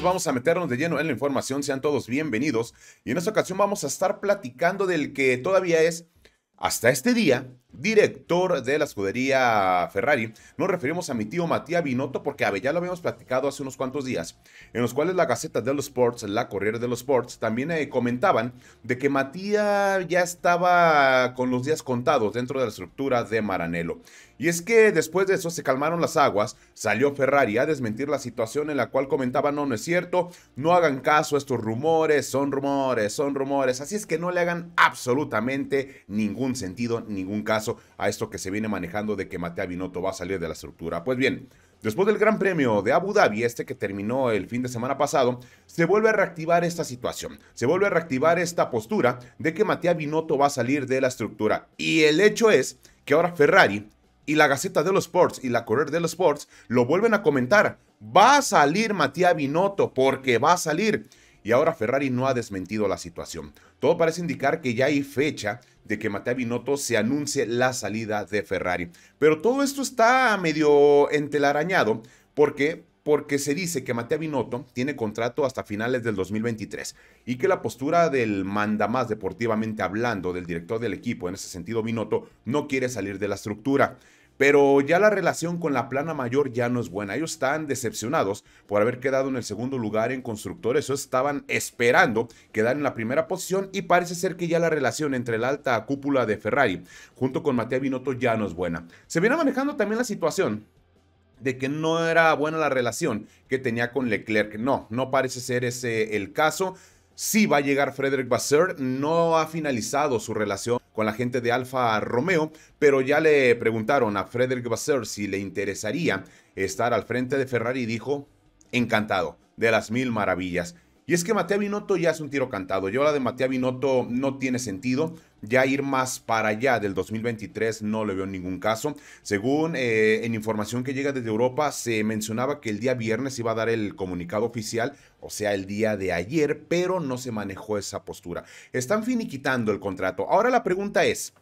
vamos a meternos de lleno en la información. Sean todos bienvenidos. Y en esta ocasión vamos a estar platicando del que todavía es, hasta este día, director de la escudería Ferrari, nos referimos a mi tío Matías Binotto porque ya lo habíamos platicado hace unos cuantos días, en los cuales la Gaceta de los Sports, la Corriere de los Sports, también eh, comentaban de que Matías ya estaba con los días contados dentro de la estructura de Maranello. Y es que después de eso se calmaron las aguas, salió Ferrari a desmentir la situación en la cual comentaba, no, no es cierto, no hagan caso a estos rumores, son rumores, son rumores, así es que no le hagan absolutamente ningún sentido, ningún caso a esto que se viene manejando de que Matea Binotto va a salir de la estructura. Pues bien, después del Gran Premio de Abu Dhabi, este que terminó el fin de semana pasado, se vuelve a reactivar esta situación, se vuelve a reactivar esta postura de que Matea Binotto va a salir de la estructura. Y el hecho es que ahora Ferrari y la Gaceta de los Sports y la Correr de los Sports lo vuelven a comentar. Va a salir Matías Binotto porque va a salir y ahora Ferrari no ha desmentido la situación. Todo parece indicar que ya hay fecha de que Matteo Binotto se anuncie la salida de Ferrari. Pero todo esto está medio entelarañado porque porque se dice que Matteo Binotto tiene contrato hasta finales del 2023 y que la postura del mandamás deportivamente hablando del director del equipo, en ese sentido Binotto, no quiere salir de la estructura pero ya la relación con la plana mayor ya no es buena. Ellos están decepcionados por haber quedado en el segundo lugar en constructores Ellos estaban esperando quedar en la primera posición y parece ser que ya la relación entre la alta cúpula de Ferrari junto con Mateo Binotto ya no es buena. Se viene manejando también la situación de que no era buena la relación que tenía con Leclerc. No, no parece ser ese el caso. Sí va a llegar Frederick Vasseur, no ha finalizado su relación con la gente de Alfa Romeo, pero ya le preguntaron a Frederick Vasseur si le interesaría estar al frente de Ferrari y dijo, encantado, de las mil maravillas. Y es que Matea Binotto ya es un tiro cantado. Yo la de Matea Binotto no tiene sentido. Ya ir más para allá del 2023 no le veo ningún caso. Según eh, en información que llega desde Europa, se mencionaba que el día viernes iba a dar el comunicado oficial, o sea, el día de ayer, pero no se manejó esa postura. Están finiquitando el contrato. Ahora la pregunta es,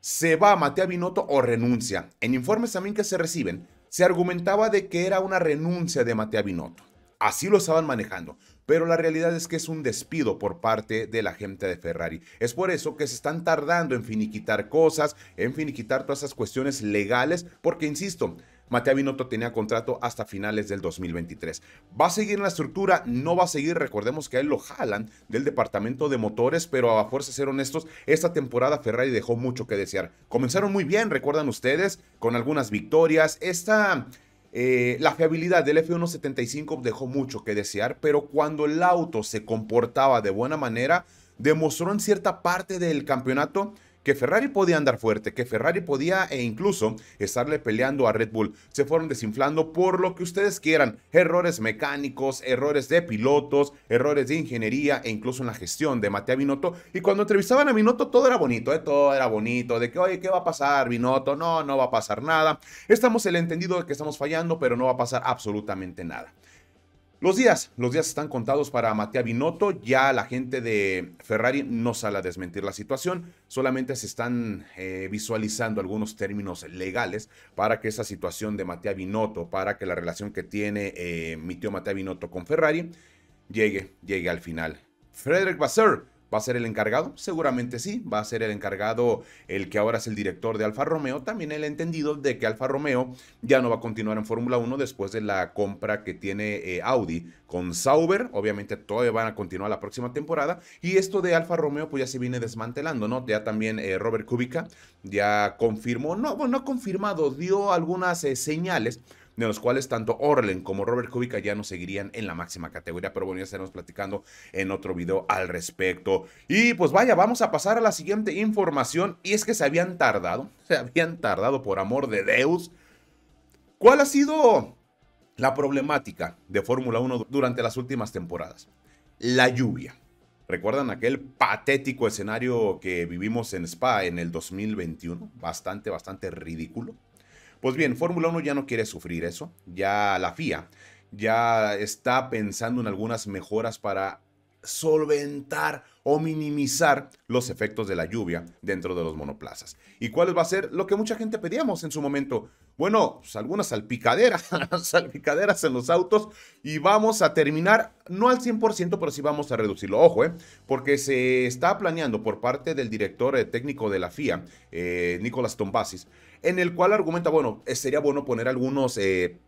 ¿se va Matea Binotto o renuncia? En informes también que se reciben, se argumentaba de que era una renuncia de Matea Binotto. Así lo estaban manejando pero la realidad es que es un despido por parte de la gente de Ferrari. Es por eso que se están tardando en finiquitar cosas, en finiquitar todas esas cuestiones legales, porque insisto, Mateo Binotto tenía contrato hasta finales del 2023. ¿Va a seguir en la estructura? No va a seguir. Recordemos que a él lo jalan del departamento de motores, pero a fuerza ser honestos, esta temporada Ferrari dejó mucho que desear. Comenzaron muy bien, recuerdan ustedes, con algunas victorias. Esta eh, la fiabilidad del F175 dejó mucho que desear, pero cuando el auto se comportaba de buena manera, demostró en cierta parte del campeonato que Ferrari podía andar fuerte, que Ferrari podía e incluso estarle peleando a Red Bull. Se fueron desinflando por lo que ustedes quieran, errores mecánicos, errores de pilotos, errores de ingeniería e incluso en la gestión de Matea Binotto. Y cuando entrevistaban a Binotto todo era bonito, ¿eh? todo era bonito, de que, oye, ¿qué va a pasar Binotto? No, no va a pasar nada. Estamos el entendido de que estamos fallando, pero no va a pasar absolutamente nada. Los días, los días están contados para Matea Binotto. Ya la gente de Ferrari no sale a desmentir la situación, solamente se están eh, visualizando algunos términos legales para que esa situación de Matea Binotto, para que la relación que tiene eh, mi tío Matea Binotto con Ferrari llegue, llegue al final. Frederick Basser ¿Va a ser el encargado? Seguramente sí, va a ser el encargado el que ahora es el director de Alfa Romeo. También el entendido de que Alfa Romeo ya no va a continuar en Fórmula 1 después de la compra que tiene eh, Audi con Sauber. Obviamente todavía van a continuar la próxima temporada. Y esto de Alfa Romeo pues ya se viene desmantelando, ¿no? Ya también eh, Robert Kubica ya confirmó, no, bueno, no ha confirmado, dio algunas eh, señales de los cuales tanto Orlen como Robert Kubica ya no seguirían en la máxima categoría, pero bueno, ya estaremos platicando en otro video al respecto. Y pues vaya, vamos a pasar a la siguiente información, y es que se habían tardado, se habían tardado por amor de Deus. ¿Cuál ha sido la problemática de Fórmula 1 durante las últimas temporadas? La lluvia. ¿Recuerdan aquel patético escenario que vivimos en Spa en el 2021? Bastante, bastante ridículo. Pues bien, Fórmula 1 ya no quiere sufrir eso, ya la FIA ya está pensando en algunas mejoras para solventar o minimizar los efectos de la lluvia dentro de los monoplazas. ¿Y cuál va a ser lo que mucha gente pedíamos en su momento? Bueno, pues, algunas salpicaderas, salpicaderas en los autos y vamos a terminar, no al 100%, pero sí vamos a reducirlo. Ojo, ¿eh? porque se está planeando por parte del director eh, técnico de la FIA, eh, Nicolás Tombasis, en el cual argumenta, bueno, eh, sería bueno poner algunos eh,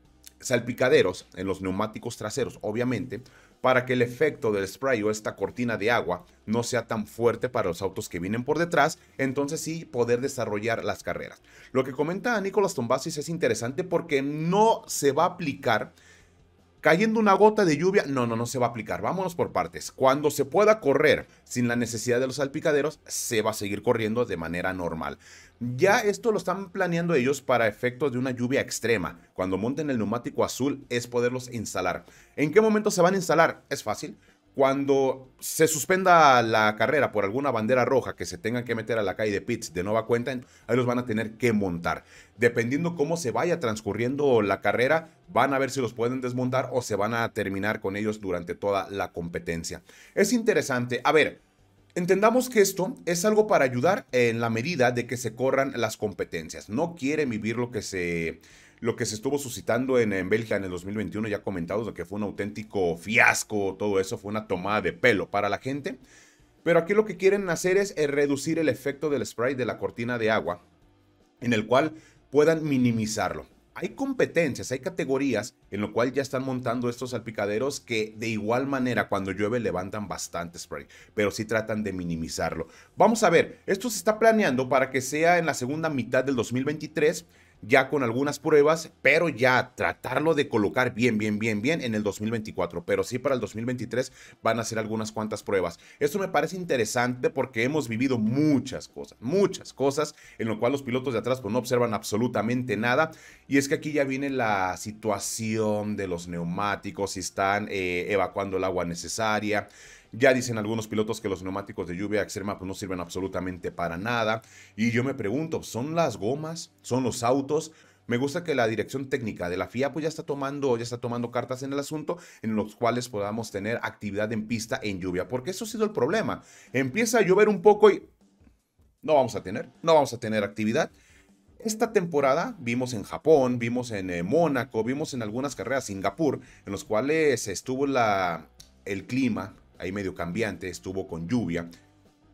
salpicaderos en los neumáticos traseros, obviamente, para que el efecto del spray o esta cortina de agua no sea tan fuerte para los autos que vienen por detrás, entonces sí poder desarrollar las carreras. Lo que comenta Nicolás Tombasis es interesante porque no se va a aplicar cayendo una gota de lluvia, no, no, no se va a aplicar. Vámonos por partes. Cuando se pueda correr sin la necesidad de los salpicaderos, se va a seguir corriendo de manera normal. Ya esto lo están planeando ellos para efectos de una lluvia extrema. Cuando monten el neumático azul es poderlos instalar. ¿En qué momento se van a instalar? Es fácil. Cuando se suspenda la carrera por alguna bandera roja que se tengan que meter a la calle de pits de nueva cuenta, ahí los van a tener que montar. Dependiendo cómo se vaya transcurriendo la carrera, van a ver si los pueden desmontar o se van a terminar con ellos durante toda la competencia. Es interesante. A ver, Entendamos que esto es algo para ayudar en la medida de que se corran las competencias. No quiere vivir lo que se lo que se estuvo suscitando en, Bélgica en el 2021, ya comentados, que fue un auténtico fiasco, todo eso fue una tomada de pelo para la gente. Pero aquí lo que quieren hacer es eh, reducir el efecto del spray de la cortina de agua, en el cual puedan minimizarlo. Hay competencias, hay categorías en lo cual ya están montando estos salpicaderos que de igual manera cuando llueve levantan bastante spray, pero sí tratan de minimizarlo. Vamos a ver, esto se está planeando para que sea en la segunda mitad del 2023 ya con algunas pruebas, pero ya tratarlo de colocar bien, bien, bien, bien en el 2024. Pero sí para el 2023 van a hacer algunas cuantas pruebas. Esto me parece interesante porque hemos vivido muchas cosas, muchas cosas en lo cual los pilotos de atrás pues, no observan absolutamente nada. Y es que aquí ya viene la situación de los neumáticos, si están eh, evacuando el agua necesaria. Ya dicen algunos pilotos que los neumáticos de lluvia extrema pues, no sirven absolutamente para nada. Y yo me pregunto, ¿son las gomas? ¿Son los autos? Me gusta que la dirección técnica de la FIA pues, ya está tomando, ya está tomando cartas en el asunto en los cuales podamos tener actividad en pista en lluvia, porque eso ha sido el problema. Empieza a llover un poco y no vamos a tener, no vamos a tener actividad. Esta temporada vimos en Japón, vimos en eh, Mónaco, vimos en algunas carreras, Singapur, en los cuales estuvo la, el clima ahí medio cambiante, estuvo con lluvia.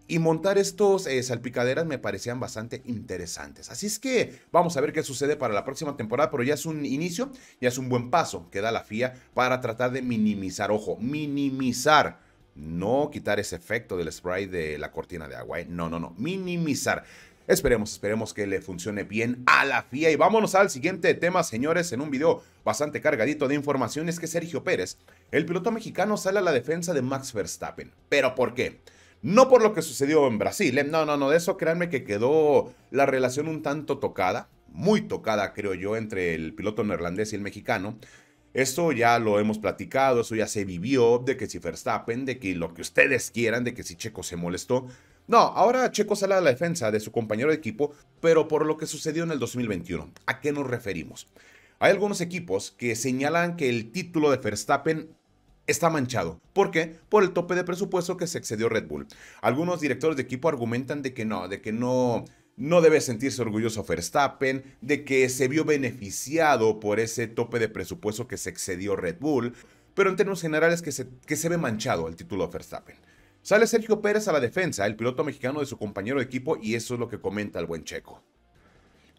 Y montar estos eh, salpicaderas me parecían bastante interesantes. Así es que vamos a ver qué sucede para la próxima temporada, pero ya es un inicio, ya es un buen paso que da la FIA para tratar de minimizar, ojo, minimizar no quitar ese efecto del spray de la cortina de agua. ¿eh? No, no, no. Minimizar. Esperemos, esperemos que le funcione bien a la FIA. Y vámonos al siguiente tema, señores, en un video bastante cargadito de información. Es que Sergio Pérez, el piloto mexicano, sale a la defensa de Max Verstappen. ¿Pero por qué? No por lo que sucedió en Brasil, ¿eh? no, no, no, de eso créanme que quedó la relación un tanto tocada, muy tocada creo yo, entre el piloto neerlandés y el mexicano. Esto ya lo hemos platicado, eso ya se vivió, de que si Verstappen, de que lo que ustedes quieran, de que si Checo se molestó, no, ahora Checo sale a la defensa de su compañero de equipo, pero por lo que sucedió en el 2021. ¿A qué nos referimos? Hay algunos equipos que señalan que el título de Verstappen está manchado. ¿Por qué? Por el tope de presupuesto que se excedió Red Bull. Algunos directores de equipo argumentan de que no, de que no no debe sentirse orgulloso Verstappen de que se vio beneficiado por ese tope de presupuesto que se excedió Red Bull, pero en términos generales que que se ve manchado el título de Verstappen. Sale Sergio Pérez a la defensa, el piloto mexicano de su compañero de equipo, y eso es lo que comenta el buen Checo.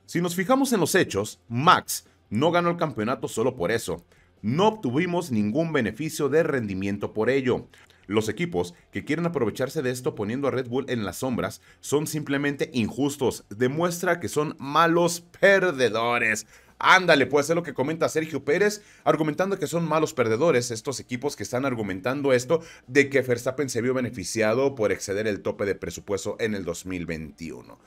Si nos fijamos en los hechos, Max no ganó el campeonato solo por eso. No obtuvimos ningún beneficio de rendimiento por ello. Los equipos que quieren aprovecharse de esto poniendo a Red Bull en las sombras son simplemente injustos. Demuestra que son malos perdedores. Ándale, puede ser lo que comenta Sergio Pérez, argumentando que son malos perdedores estos equipos que están argumentando esto de que Verstappen se vio beneficiado por exceder el tope de presupuesto en el 2021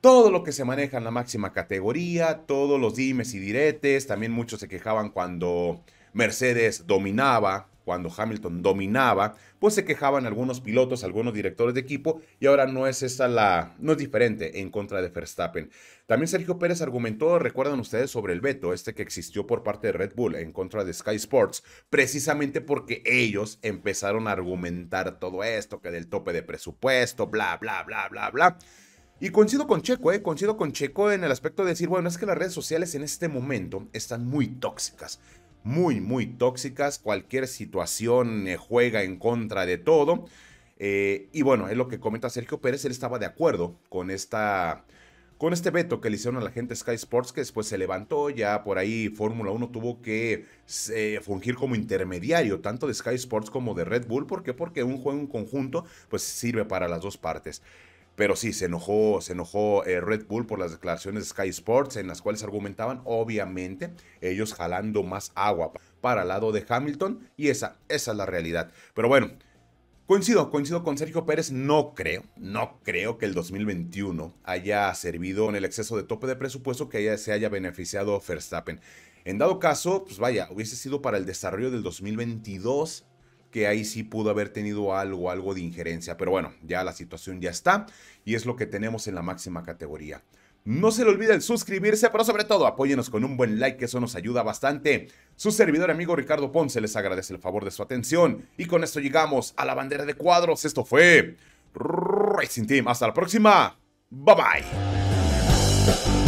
todo lo que se maneja en la máxima categoría, todos los dimes y diretes, también muchos se quejaban cuando Mercedes dominaba cuando Hamilton dominaba, pues se quejaban algunos pilotos, algunos directores de equipo, y ahora no es esa la, no es diferente en contra de Verstappen. También Sergio Pérez argumentó, recuerdan ustedes, sobre el veto, este que existió por parte de Red Bull en contra de Sky Sports, precisamente porque ellos empezaron a argumentar todo esto, que del tope de presupuesto, bla, bla, bla, bla, bla. Y coincido con Checo, eh, coincido con Checo en el aspecto de decir, bueno, es que las redes sociales en este momento están muy tóxicas muy, muy tóxicas, cualquier situación eh, juega en contra de todo. Eh, y bueno, es lo que comenta Sergio Pérez, él estaba de acuerdo con esta... Con este veto que le hicieron a la gente Sky Sports, que después se levantó, ya por ahí Fórmula 1 tuvo que eh, fungir como intermediario, tanto de Sky Sports como de Red Bull. ¿Por qué? Porque un juego en conjunto, pues sirve para las dos partes. Pero sí, se enojó, se enojó eh, Red Bull por las declaraciones de Sky Sports en las cuales argumentaban, obviamente, ellos jalando más agua para el lado de Hamilton y esa, esa es la realidad. Pero bueno, Coincido, coincido con Sergio Pérez, no creo, no creo que el 2021 haya servido en el exceso de tope de presupuesto que se haya beneficiado Verstappen. En dado caso, pues vaya, hubiese sido para el desarrollo del 2022 que ahí sí pudo haber tenido algo, algo de injerencia. Pero bueno, ya la situación ya está y es lo que tenemos en la máxima categoría. No se le el suscribirse, pero sobre todo apóyenos con un buen like, que eso nos ayuda bastante. Su servidor amigo Ricardo Ponce les agradece el favor de su atención. Y con esto llegamos a la bandera de cuadros. Esto fue Racing Team. Hasta la próxima. Bye bye.